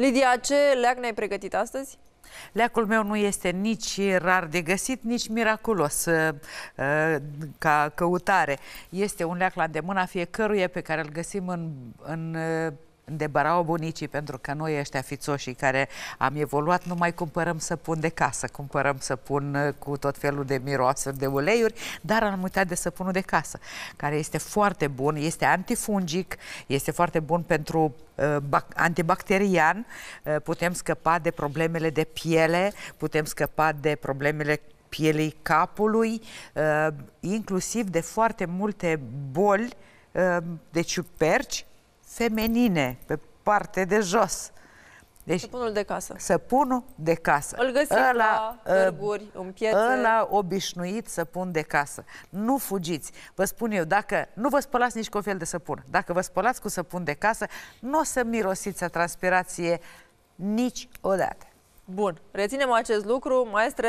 Lidia, ce leac ne-ai pregătit astăzi? Leacul meu nu este nici rar de găsit, nici miraculos uh, uh, ca căutare. Este un leac la îndemâna fiecăruia pe care îl găsim în, în uh, îndebarau bunicii pentru că noi ăștia fițoșii care am evoluat nu mai cumpărăm săpun de casă, cumpărăm săpun uh, cu tot felul de miroase de uleiuri, dar am uitat de săpunul de casă, care este foarte bun, este antifungic, este foarte bun pentru uh, antibacterian, uh, putem scăpa de problemele de piele, putem scăpa de problemele pielei capului, inclusiv de foarte multe boli de ciuperci femenine, pe parte de jos. Deci, săpunul de casă. Săpunul de casă. Îl găsim ăla, la ă, târguri, în piețe. Ăla obișnuit săpun de casă. Nu fugiți. Vă spun eu, dacă nu vă spălați nici cu o fel de săpun, dacă vă spălați cu săpun de casă, nu o să mirosiți a transpirație niciodată. Bun, reținem acest lucru, maestre.